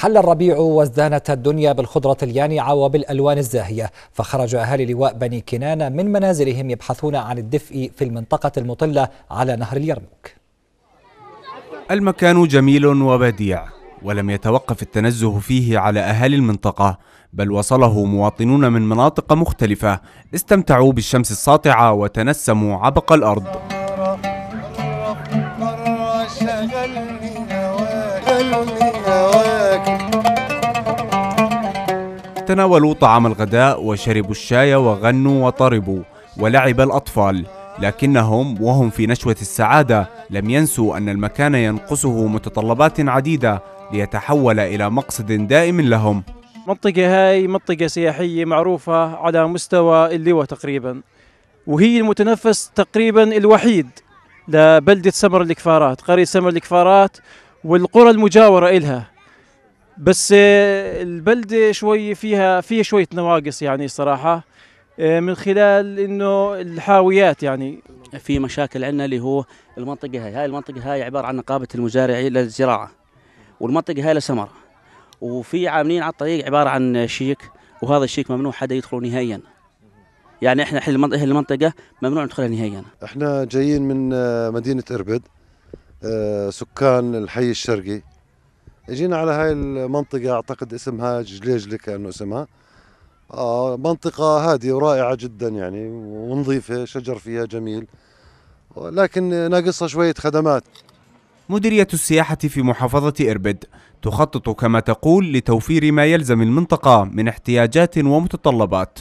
حل الربيع وازدانت الدنيا بالخضرة اليانعة وبالألوان الزاهية فخرج أهالي لواء بني كنانة من منازلهم يبحثون عن الدفء في المنطقة المطلة على نهر اليرموك المكان جميل وبديع ولم يتوقف التنزه فيه على أهالي المنطقة بل وصله مواطنون من مناطق مختلفة استمتعوا بالشمس الساطعة وتنسموا عبق الأرض قلبي تناولوا طعام الغداء وشربوا الشاي وغنوا وطربوا ولعب الأطفال لكنهم وهم في نشوة السعادة لم ينسوا أن المكان ينقصه متطلبات عديدة ليتحول إلى مقصد دائم لهم المنطقة هاي منطقة سياحية معروفة على مستوى اللواء تقريبا وهي المتنفس تقريبا الوحيد لبلدة سمر الكفارات قرية سمر الكفارات والقرى المجاورة إلها بس آه، البلده شوي فيها فيها شويه نواقص يعني صراحه آه، من خلال انه الحاويات يعني في مشاكل عندنا اللي هو المنطقه هاي هاي المنطقه هاي عباره عن نقابه المزارعين للزراعه والمنطقه هاي لسمر وفي عاملين على الطريق عباره عن شيك وهذا الشيك ممنوع حدا يدخله نهائيا يعني احنا اهل المنطقه ممنوع ندخلها نهائيا احنا جايين من آه، مدينه اربد سكان الحي الشرقي اجينا على هاي المنطقة اعتقد اسمها جليجلي كانه اسمها آه منطقة هادية ورائعة جدا يعني ونظيفة شجر فيها جميل لكن ناقصها شوية خدمات مديرية السياحة في محافظة إربد تخطط كما تقول لتوفير ما يلزم المنطقة من احتياجات ومتطلبات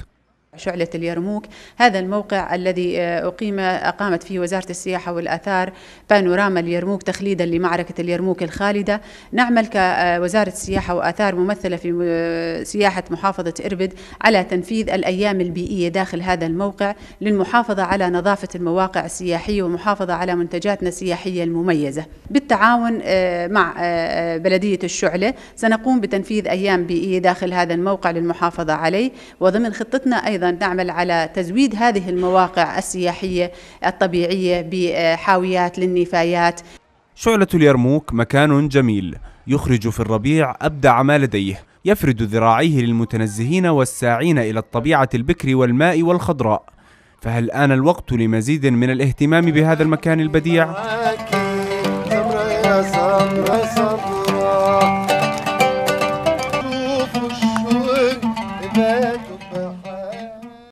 شعلة اليرموك هذا الموقع الذي آه، أقيم أقامت فيه وزارة السياحة والآثار بانوراما اليرموك تخليدا لمعركة اليرموك الخالدة نعمل كوزارة السياحة وآثار ممثلة في آه، سياحة محافظة إربد على تنفيذ الأيام البيئية داخل هذا الموقع للمحافظة على نظافة المواقع السياحية والمحافظة على منتجاتنا السياحية المميزة بالتعاون آه، مع بلدية الشعلة سنقوم بتنفيذ أيام بيئية داخل هذا الموقع للمحافظة عليه وضمن خطتنا أيضا نعمل على تزويد هذه المواقع السياحية الطبيعية بحاويات للنفايات شعلة اليرموك مكان جميل يخرج في الربيع أبدع ما لديه يفرد ذراعيه للمتنزهين والساعين إلى الطبيعة البكر والماء والخضراء فهل آن الوقت لمزيد من الاهتمام بهذا المكان البديع؟